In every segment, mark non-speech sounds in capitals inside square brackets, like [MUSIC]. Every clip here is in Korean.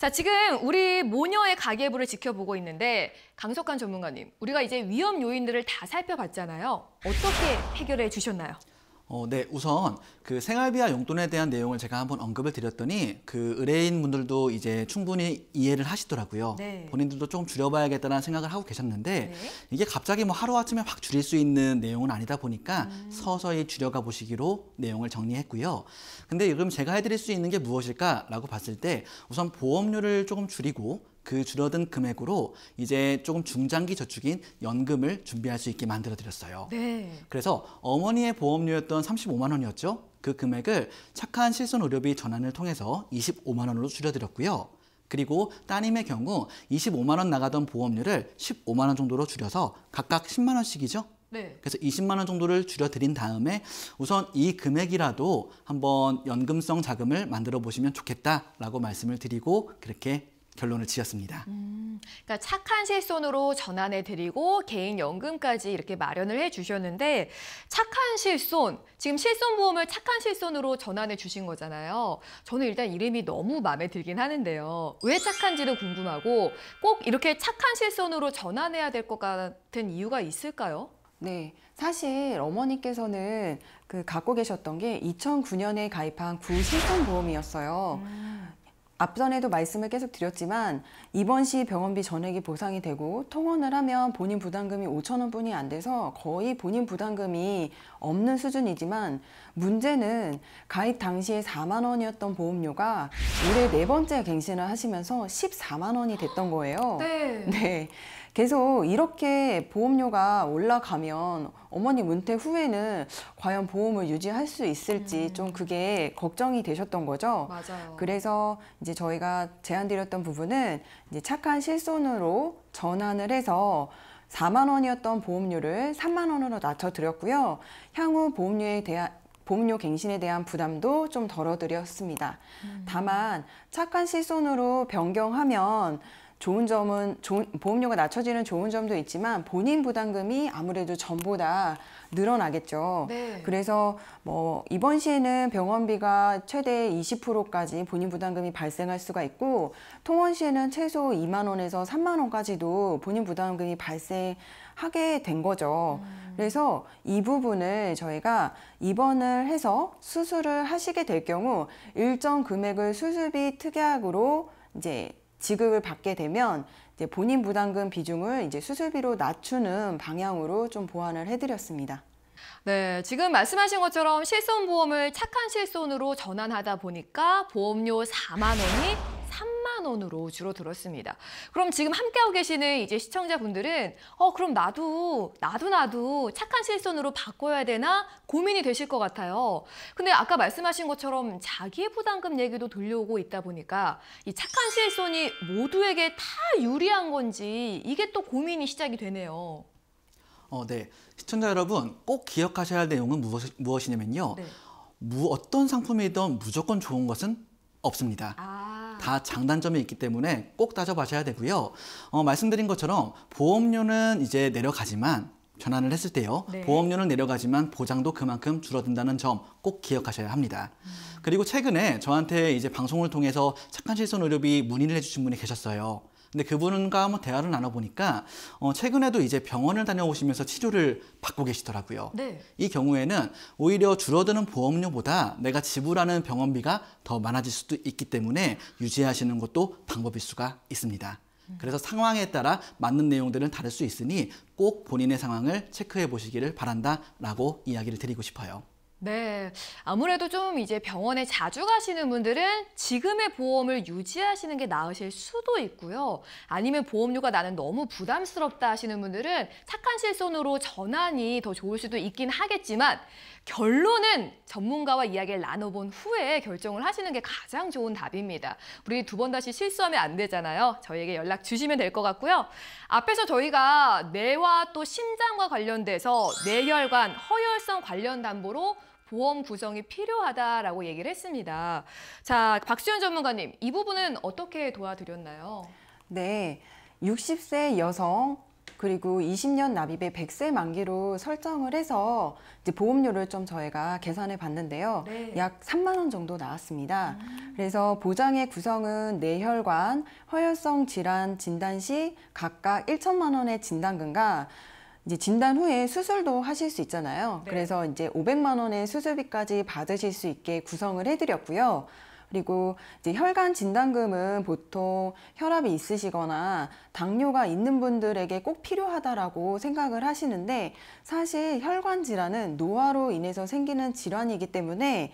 자, 지금 우리 모녀의 가계부를 지켜보고 있는데 강석환 전문가님, 우리가 이제 위험 요인들을 다 살펴봤잖아요. 어떻게 해결해 주셨나요? 어, 네, 우선 그 생활비와 용돈에 대한 내용을 제가 한번 언급을 드렸더니 그 의뢰인분들도 이제 충분히 이해를 하시더라고요. 네. 본인들도 조금 줄여봐야겠다는 생각을 하고 계셨는데 네. 이게 갑자기 뭐 하루아침에 확 줄일 수 있는 내용은 아니다 보니까 음. 서서히 줄여가 보시기로 내용을 정리했고요. 근데 그럼 제가 해드릴 수 있는 게 무엇일까라고 봤을 때 우선 보험료를 조금 줄이고 그 줄어든 금액으로 이제 조금 중장기 저축인 연금을 준비할 수 있게 만들어 드렸어요. 네. 그래서 어머니의 보험료였던 35만 원이었죠. 그 금액을 착한 실손 의료비 전환을 통해서 25만 원으로 줄여 드렸고요. 그리고 따님의 경우 25만 원 나가던 보험료를 15만 원 정도로 줄여서 각각 10만 원씩이죠. 네. 그래서 20만 원 정도를 줄여드린 다음에 우선 이 금액이라도 한번 연금성 자금을 만들어 보시면 좋겠다라고 말씀을 드리고 그렇게 결론을 지었습니다. 음, 그러니까 착한 실손으로 전환해 드리고 개인 연금까지 이렇게 마련을 해 주셨는데 착한 실손 지금 실손 보험을 착한 실손으로 전환해 주신 거잖아요. 저는 일단 이름이 너무 마음에 들긴 하는데요. 왜 착한지도 궁금하고 꼭 이렇게 착한 실손으로 전환해야 될 것 같은 이유가 있을까요? 네, 사실 어머니께서는 그 갖고 계셨던 게 2009년에 가입한 구실손보험이었어요. 음. 앞전에도 말씀을 계속 드렸지만 입번시 병원비 전액이 보상이 되고 통원을 하면 본인 부담금이 5천 원뿐이 안 돼서 거의 본인 부담금이 없는 수준이지만 문제는 가입 당시에 4만 원이었던 보험료가 올해 네 번째 갱신을 하시면서 14만 원이 됐던 거예요. 네. 네. 계속 이렇게 보험료가 올라가면 어머님 은퇴 후에는 과연 보험을 유지할 수 있을지 음. 좀 그게 걱정이 되셨던 거죠. 맞아요. 그래서 이제 저희가 제안드렸던 부분은 이제 착한 실손으로 전환을 해서 4만 원이었던 보험료를 3만 원으로 낮춰 드렸고요. 향후 보험료에 대한 보험료 갱신에 대한 부담도 좀 덜어드렸습니다. 음. 다만 착한 실손으로 변경하면 좋은 점은 좋은, 보험료가 낮춰지는 좋은 점도 있지만 본인 부담금이 아무래도 전보다 늘어나겠죠. 네. 그래서 뭐 이번 시에는 병원비가 최대 20%까지 본인 부담금이 발생할 수가 있고 통원 시에는 최소 2만 원에서 3만 원까지도 본인 부담금이 발생하게 된 거죠. 음. 그래서 이 부분을 저희가 입원을 해서 수술을 하시게 될 경우 일정 금액을 수술비 특약으로 이제 지급을 받게 되면 이제 본인 부담금 비중을 이제 수술비로 낮추는 방향으로 좀 보완을 해드렸습니다. 네, 지금 말씀하신 것처럼 실손보험을 착한 실손으로 전환하다 보니까 보험료 4만 원이 3만 원으로 줄어들었습니다. 그럼 지금 함께하고 계시는 이제 시청자분들은 어 그럼 나도 나도 나도 착한 실손으로 바꿔야 되나 고민이 되실 것 같아요. 근데 아까 말씀하신 것처럼 자기 부담금 얘기도 돌려오고 있다 보니까 이 착한 실손이 모두에게 다 유리한 건지 이게 또 고민이 시작이 되네요. 어, 네. 시청자 여러분 꼭 기억하셔야 할 내용은 무엇, 무엇이냐면요. 네. 무, 어떤 상품이든 무조건 좋은 것은 없습니다. 아. 다 장단점이 있기 때문에 꼭 따져봐셔야 되고요. 어, 말씀드린 것처럼 보험료는 이제 내려가지만 전환을 했을 때요. 네. 보험료는 내려가지만 보장도 그만큼 줄어든다는 점 꼭 기억하셔야 합니다. 음. 그리고 최근에 저한테 이제 방송을 통해서 착한 실손 의료비 문의를 해주신 분이 계셨어요. 근데 그분과 한번 대화를 나눠보니까 어, 최근에도 이제 병원을 다녀오시면서 치료를 받고 계시더라고요. 네. 이 경우에는 오히려 줄어드는 보험료보다 내가 지불하는 병원비가 더 많아질 수도 있기 때문에 유지하시는 것도 방법일 수가 있습니다. 음. 그래서 상황에 따라 맞는 내용들은 다를 수 있으니 꼭 본인의 상황을 체크해 보시기를 바란다라고 이야기를 드리고 싶어요. 네. 아무래도 좀 이제 병원에 자주 가시는 분들은 지금의 보험을 유지하시는 게 나으실 수도 있고요. 아니면 보험료가 나는 너무 부담스럽다 하시는 분들은 착한 실손으로 전환이 더 좋을 수도 있긴 하겠지만 결론은 전문가와 이야기를 나눠본 후에 결정을 하시는 게 가장 좋은 답입니다. 우리 두 번 다시 실수하면 안 되잖아요. 저희에게 연락 주시면 될 것 같고요. 앞에서 저희가 뇌와 또 심장과 관련돼서 뇌혈관, 허혈성 관련 담보로 보험 구성이 필요하다라고 얘기를 했습니다. 자, 박수현 전문가님, 이 부분은 어떻게 도와드렸나요? 네, 60세 여성 그리고 20년 납입의 100세 만기로 설정을 해서 이제 보험료를 좀 저희가 계산해 봤는데요. 네. 약 3만 원 정도 나왔습니다. 음. 그래서 보장의 구성은 뇌혈관, 허혈성 질환 진단 시 각각 1천만 원의 진단금과 이제 진단 후에 수술도 하실 수 있잖아요. 네. 그래서 이제 500만 원의 수술비까지 받으실 수 있게 구성을 해드렸고요. 그리고 이제 혈관 진단금은 보통 혈압이 있으시거나 당뇨가 있는 분들에게 꼭 필요하다라고 생각을 하시는데 사실 혈관 질환은 노화로 인해서 생기는 질환이기 때문에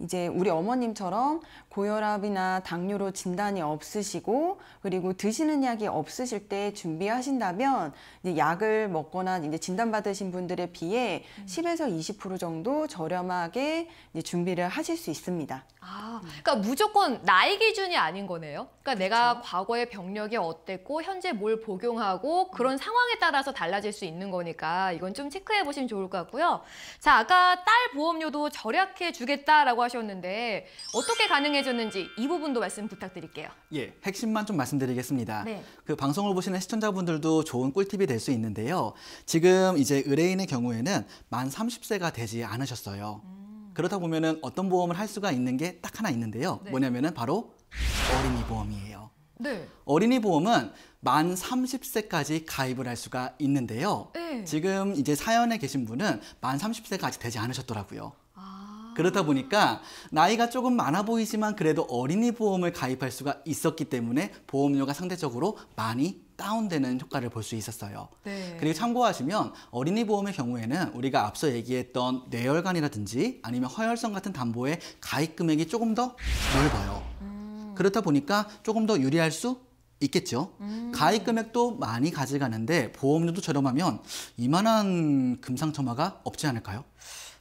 이제 우리 어머님처럼 고혈압이나 당뇨로 진단이 없으시고 그리고 드시는 약이 없으실 때 준비하신다면 이제 약을 먹거나 이제 진단받으신 분들에 비해 음. 10에서 20% 정도 저렴하게 이제 준비를 하실 수 있습니다. 아, 그러니까 무조건 나이 기준이 아닌 거네요. 그러니까 그렇죠. 내가 과거의 병력이 어땠고 현재 뭘 복용하고 음. 그런 상황에 따라서 달라질 수 있는 거니까 이건 좀 체크해 보시면 좋을 것 같고요. 자, 아까 딸 보험료도 절약해 주겠다라고 하셨 하셨는데 어떻게 가능해졌는지 이 부분도 말씀 부탁드릴게요. 예, 핵심만 좀 말씀드리겠습니다. 네. 그 방송을 보시는 시청자분들도 좋은 꿀팁이 될 수 있는데요. 지금 이제 의뢰인의 경우에는 만 30세가 되지 않으셨어요. 음. 그렇다 보면은 어떤 보험을 할 수가 있는 게 딱 하나 있는데요. 네. 뭐냐면은 바로 어린이 보험이에요. 네. 어린이 보험은 만 30세까지 가입을 할 수가 있는데요. 네. 지금 이제 사연에 계신 분은 만 30세가 아직 되지 않으셨더라고요. 그렇다 보니까 나이가 조금 많아 보이지만 그래도 어린이 보험을 가입할 수가 있었기 때문에 보험료가 상대적으로 많이 다운되는 효과를 볼 수 있었어요. 네. 그리고 참고하시면 어린이 보험의 경우에는 우리가 앞서 얘기했던 뇌혈관이라든지 아니면 허혈성 같은 담보의 가입 금액이 조금 더 넓어요. 음. 그렇다 보니까 조금 더 유리할 수 있겠죠. 음. 가입 금액도 많이 가져가는데 보험료도 저렴하면 이만한 금상첨화가 없지 않을까요?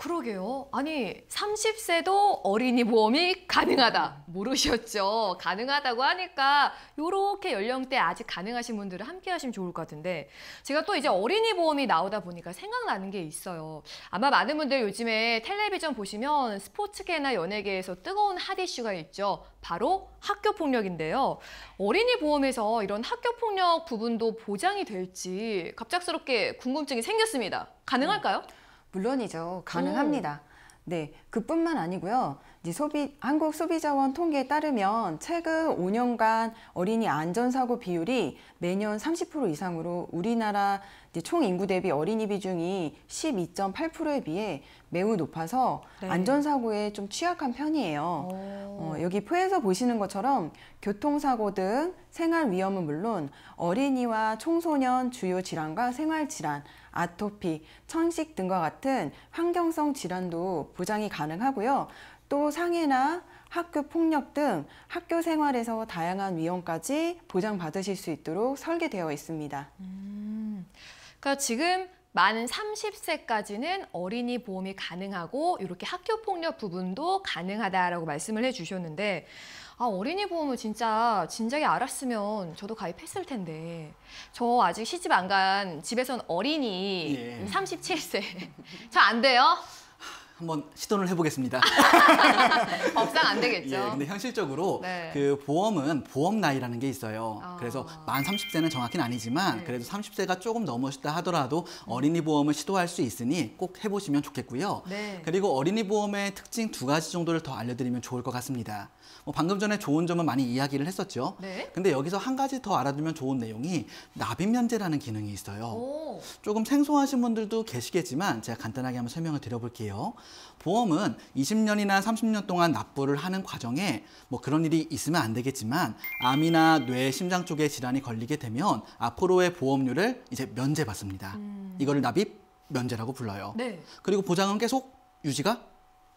그러게요. 아니, 30세도 어린이 보험이 가능하다. 모르셨죠? 가능하다고 하니까 이렇게 연령대 아직 가능하신 분들은 함께 하시면 좋을 것 같은데 제가 또 이제 어린이 보험이 나오다 보니까 생각나는 게 있어요. 아마 많은 분들 요즘에 텔레비전 보시면 스포츠계나 연예계에서 뜨거운 핫 이슈가 있죠. 바로 학교 폭력인데요. 어린이 보험에서 이런 학교 폭력 부분도 보장이 될지 갑작스럽게 궁금증이 생겼습니다. 가능할까요? 음. 물론이죠. 가능합니다. 오. 네, 그뿐만 아니고요. 이제 소비 한국 소비자원 통계에 따르면 최근 5년간 어린이 안전사고 비율이 매년 30% 이상으로 우리나라 총 인구 대비 어린이 비중이 12.8%에 비해 매우 높아서 네. 안전사고에 좀 취약한 편이에요. 어, 여기 표에서 보시는 것처럼 교통사고 등 생활 위험은 물론 어린이와 청소년 주요 질환과 생활 질환, 아토피, 천식 등과 같은 환경성 질환도 보장이 가능하고요. 또 상해나 학교 폭력 등 학교 생활에서 다양한 위험까지 보장받으실 수 있도록 설계되어 있습니다. 음. 그러니까 지금 만은 30세까지는 어린이 보험이 가능하고 이렇게 학교 폭력 부분도 가능하다라고 말씀을 해주셨는데 아 어린이 보험을 진짜 진작에 알았으면 저도 가입했을 텐데 저 아직 시집 안 간 집에선 어린이 예. 37세 [LAUGHS] 저 안 돼요? 한번 시도를 해보겠습니다. [LAUGHS] 법상 안 되겠죠. 예, 근데 현실적으로 네. 그 보험은 보험 나이라는 게 있어요. 아... 그래서 만 30세는 정확히는 아니지만 네. 그래도 30세가 조금 넘으시다 하더라도 어린이 보험을 시도할 수 있으니 꼭 해보시면 좋겠고요. 네. 그리고 어린이 보험의 특징 두 가지 정도를 더 알려드리면 좋을 것 같습니다. 뭐 방금 전에 좋은 점은 많이 이야기를 했었죠. 네. 근데 여기서 한 가지 더 알아두면 좋은 내용이 납입 면제라는 기능이 있어요. 오. 조금 생소하신 분들도 계시겠지만 제가 간단하게 한번 설명을 드려볼게요. 보험은 20년이나 30년 동안 납부를 하는 과정에 뭐 그런 일이 있으면 안 되겠지만 암이나 뇌, 심장 쪽에 질환이 걸리게 되면 앞으로의 보험료를 이제 면제받습니다. 음. 이거를 납입 면제라고 불러요. 네. 그리고 보장은 계속 유지가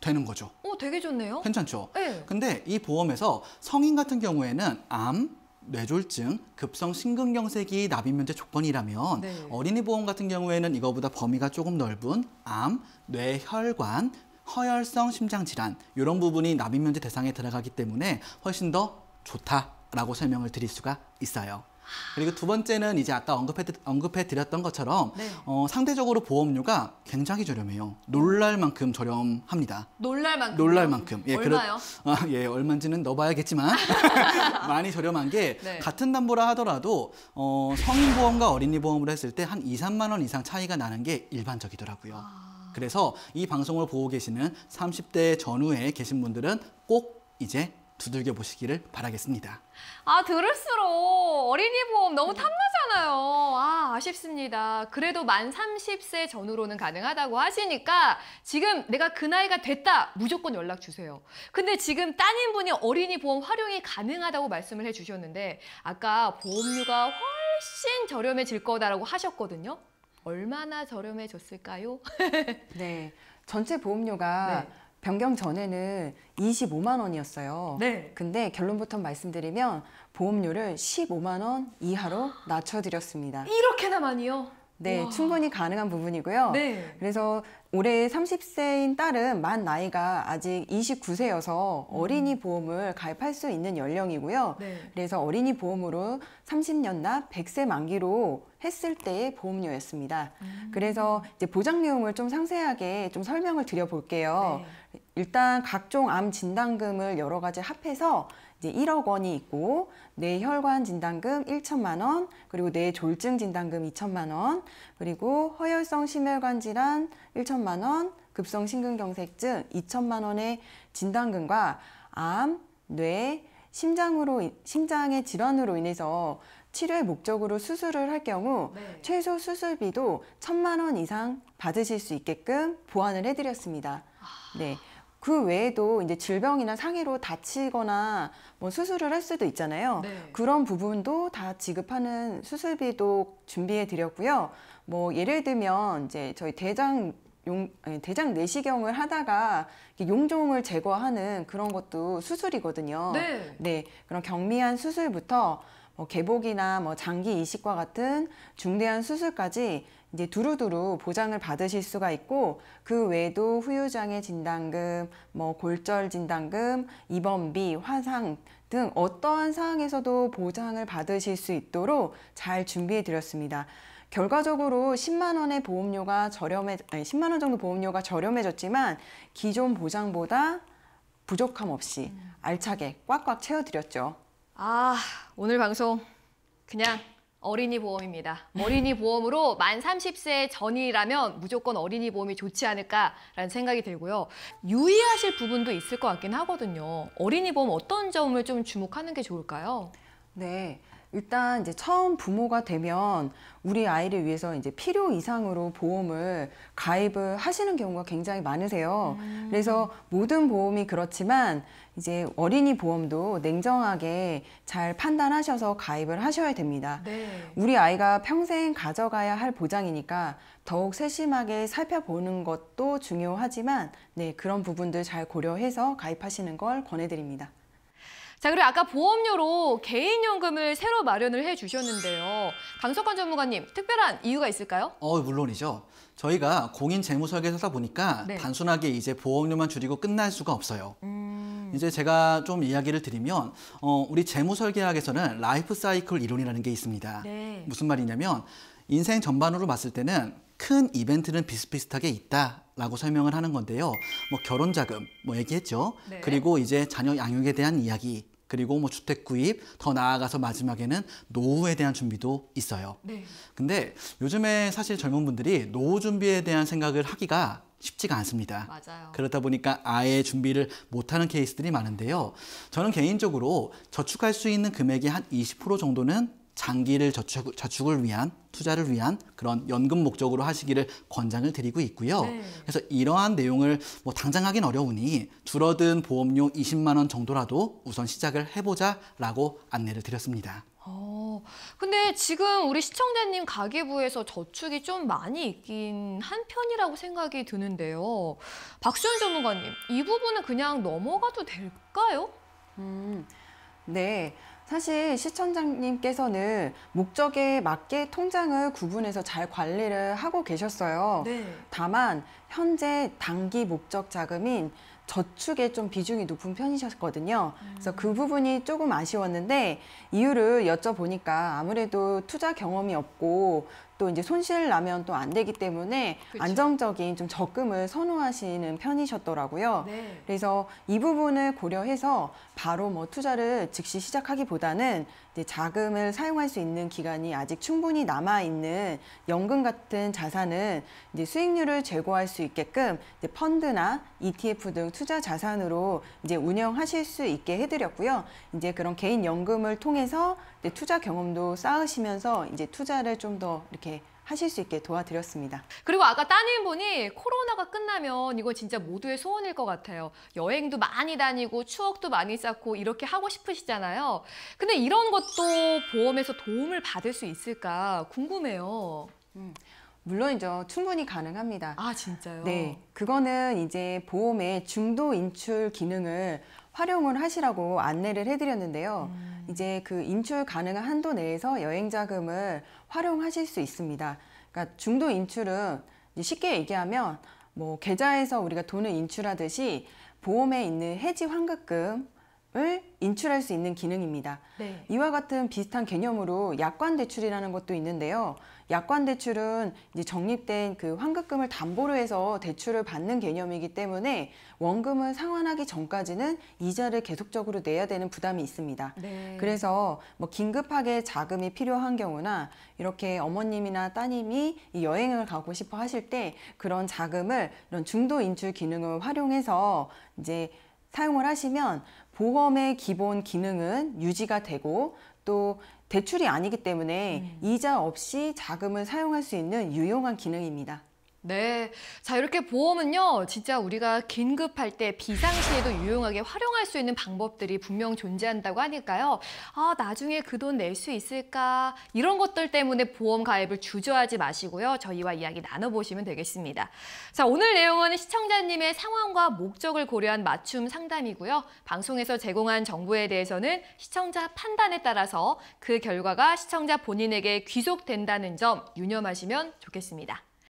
되는 거죠. 오, 되게 좋네요. 괜찮죠? 네. 근데 이 보험에서 성인 같은 경우에는 암, 뇌졸중, 급성 심근경색이 납입면제 조건이라면 네. 어린이 보험 같은 경우에는 이거보다 범위가 조금 넓은 암, 뇌혈관, 허혈성 심장 질환 이런 부분이 납입면제 대상에 들어가기 때문에 훨씬 더 좋다라고 설명을 드릴 수가 있어요. 그리고 두 번째는 이제 아까 언급해, 언급해 드렸던 것처럼 네. 어, 상대적으로 보험료가 굉장히 저렴해요. 놀랄 만큼 저렴합니다. 놀랄 만큼? 놀랄 만큼. 예, 얼마요? 그러, 아, 예, 얼마인지는 넣어봐야겠지만 [LAUGHS] 많이 저렴한 게 네. 같은 담보라 하더라도 어, 성인 보험과 어린이 보험으로 했을 때 한 2, 3만 원 이상 차이가 나는 게 일반적이더라고요. 아... 그래서 이 방송을 보고 계시는 30대 전후에 계신 분들은 꼭 이제 두들겨 보시기를 바라겠습니다. 아 들을수록 어린이 보험 너무 탐나잖아요. 아 아쉽습니다. 그래도 만 30세 전후로는 가능하다고 하시니까 지금 내가 그 나이가 됐다 무조건 연락 주세요. 근데 지금 따님분이 어린이 보험 활용이 가능하다고 말씀을 해주셨는데 아까 보험료가 훨씬 저렴해질 거다라고 하셨거든요. 얼마나 저렴해졌을까요? [LAUGHS] 네, 전체 보험료가 네. 변경 전에는 25만 원이었어요. 네. 근데 결론부터 말씀드리면 보험료를 15만 원 이하로 낮춰드렸습니다. 이렇게나 많이요? 네, 우와. 충분히 가능한 부분이고요. 네. 그래서 올해 30세인 딸은 만 나이가 아직 29세여서 음. 어린이 보험을 가입할 수 있는 연령이고요. 네. 그래서 어린이 보험으로 30년 납 100세 만기로 했을 때의 보험료였습니다. 음. 그래서 이제 보장 내용을 좀 상세하게 좀 설명을 드려볼게요. 네. 일단 각종 암 진단금을 여러 가지 합해서 이제 1억 원이 있고 뇌혈관 진단금 1천만 원, 그리고 뇌졸증 진단금 2천만 원, 그리고 허혈성 심혈관 질환 1천만 원, 급성 심근경색증 2천만 원의 진단금과 암, 뇌, 심장으로 심장의 질환으로 인해서 치료의 목적으로 수술을 할 경우 네. 최소 수술비도 천만 원 이상 받으실 수 있게끔 보완을 해드렸습니다. 아... 네. 그 외에도 이제 질병이나 상해로 다치거나 뭐 수술을 할 수도 있잖아요. 네. 그런 부분도 다 지급하는 수술비도 준비해 드렸고요. 뭐 예를 들면 이제 저희 대장 용, 대장 내시경을 하다가 용종을 제거하는 그런 것도 수술이거든요. 네. 네. 그런 경미한 수술부터 뭐 개복이나 뭐 장기 이식과 같은 중대한 수술까지 이제 두루두루 보장을 받으실 수가 있고 그 외에도 후유장애 진단금, 뭐 골절 진단금, 입원비, 화상 등 어떠한 상황에서도 보장을 받으실 수 있도록 잘 준비해 드렸습니다. 결과적으로 10만 원의 보험료가 저렴해 아니, 10만 원 정도 보험료가 저렴해졌지만 기존 보장보다 부족함 없이 음. 알차게 꽉꽉 채워 드렸죠. 아, 오늘 방송 그냥 어린이 보험입니다. 어린이 보험으로 만 30세 전이라면 무조건 어린이 보험이 좋지 않을까라는 생각이 들고요. 유의하실 부분도 있을 것 같긴 하거든요. 어린이 보험 어떤 점을 좀 주목하는 게 좋을까요? 네. 일단 이제 처음 부모가 되면 우리 아이를 위해서 이제 필요 이상으로 보험을 가입을 하시는 경우가 굉장히 많으세요. 음. 그래서 모든 보험이 그렇지만 이제 어린이 보험도 냉정하게 잘 판단하셔서 가입을 하셔야 됩니다. 네. 우리 아이가 평생 가져가야 할 보장이니까 더욱 세심하게 살펴보는 것도 중요하지만 네, 그런 부분들 잘 고려해서 가입하시는 걸 권해드립니다. 자, 그리고 아까 보험료로 개인연금을 새로 마련을 해주셨는데요. 강석환 전무관님, 특별한 이유가 있을까요? 어, 물론이죠. 저희가 공인 재무설계사다 보니까 네. 단순하게 이제 보험료만 줄이고 끝날 수가 없어요. 음... 이제 제가 좀 이야기를 드리면 어, 우리 재무설계학에서는 라이프 사이클 이론이라는 게 있습니다. 네. 무슨 말이냐면 인생 전반으로 봤을 때는 큰 이벤트는 비슷비슷하게 있다라고 설명을 하는 건데요. 뭐 결혼 자금 뭐 얘기했죠. 네. 그리고 이제 자녀 양육에 대한 이야기 그리고 뭐 주택 구입, 더 나아가서 마지막에는 노후에 대한 준비도 있어요. 네. 근데 요즘에 사실 젊은 분들이 노후 준비에 대한 생각을 하기가 쉽지가 않습니다. 맞아요. 그렇다 보니까 아예 준비를 못하는 케이스들이 많은데요. 저는 개인적으로 저축할 수 있는 금액의 한20% 정도는 장기를 저축, 저축을 위한 투자를 위한 그런 연금 목적으로 하시기를 권장을 드리고 있고요. 네. 그래서 이러한 내용을 뭐 당장 하긴 어려우니 줄어든 보험료 20만 원 정도라도 우선 시작을 해보자라고 안내를 드렸습니다. 어, 근데 지금 우리 시청자님 가계부에서 저축이 좀 많이 있긴 한 편이라고 생각이 드는데요. 박수현 전문가님, 이 부분은 그냥 넘어가도 될까요? 음, 네. 사실 시청장님께서는 목적에 맞게 통장을 구분해서 잘 관리를 하고 계셨어요. 네. 다만 현재 단기 목적 자금인 저축에 좀 비중이 높은 편이셨거든요. 음. 그래서 그 부분이 조금 아쉬웠는데 이유를 여쭤보니까 아무래도 투자 경험이 없고 또 이제 손실 나면 또 안 되기 때문에 그렇 안정적인 좀 적금을 선호하시는 편이셨더라고요. 네. 그래서 이 부분을 고려해서 바로 뭐 투자를 즉시 시작하기보다는 이제 자금을 사용할 수 있는 기간이 아직 충분히 남아 있는 연금 같은 자산은 이제 수익률을 제고할 수 있게끔 이제 펀드나 ETF 등 투자 자산으로 이제 운영하실 수 있게 해드렸고요. 이제 그런 개인 연금을 통해서 이제 투자 경험도 쌓으시면서 이제 투자를 좀 더 이렇게 하실 수 있게 도와드렸습니다. 그리고 아까 따님분이 코로나가 끝나면 이거 진짜 모두의 소원일 것 같아요. 여행도 많이 다니고 추억도 많이 쌓고 이렇게 하고 싶으시잖아요. 근데 이런 것도 보험에서 도움을 받을 수 있을까 궁금해요. 음. 물론이죠. 충분히 가능합니다. 아, 진짜요? 네. 그거는 이제 보험의 중도 인출 기능을 활용을 하시라고 안내를 해드렸는데요. 음. 이제 그 인출 가능한 한도 내에서 여행자금을 활용하실 수 있습니다. 그러니까 중도 인출은 쉽게 얘기하면 뭐 계좌에서 우리가 돈을 인출하듯이 보험에 있는 해지 환급금 을 인출할 수 있는 기능입니다. 네. 이와 같은 비슷한 개념으로 약관 대출이라는 것도 있는데요. 약관 대출은 이제 적립된 그 환급금을 담보로 해서 대출을 받는 개념이기 때문에 원금을 상환하기 전까지는 이자를 계속적으로 내야 되는 부담이 있습니다. 네. 그래서 뭐 긴급하게 자금이 필요한 경우나 이렇게 어머님이나 따님이 여행을 가고 싶어 하실 때 그런 자금을 이런 중도 인출 기능을 활용해서 이제 사용을 하시면 보험의 기본 기능은 유지가 되고 또 대출이 아니기 때문에 음. 이자 없이 자금을 사용할 수 있는 유용한 기능입니다. 네. 자, 이렇게 보험은요, 진짜 우리가 긴급할 때 비상시에도 유용하게 활용할 수 있는 방법들이 분명 존재한다고 하니까요. 아, 나중에 그 돈 낼 수 있을까? 이런 것들 때문에 보험 가입을 주저하지 마시고요. 저희와 이야기 나눠보시면 되겠습니다. 자, 오늘 내용은 시청자님의 상황과 목적을 고려한 맞춤 상담이고요. 방송에서 제공한 정보에 대해서는 시청자 판단에 따라서 그 결과가 시청자 본인에게 귀속된다는 점 유념하시면 좋겠습니다.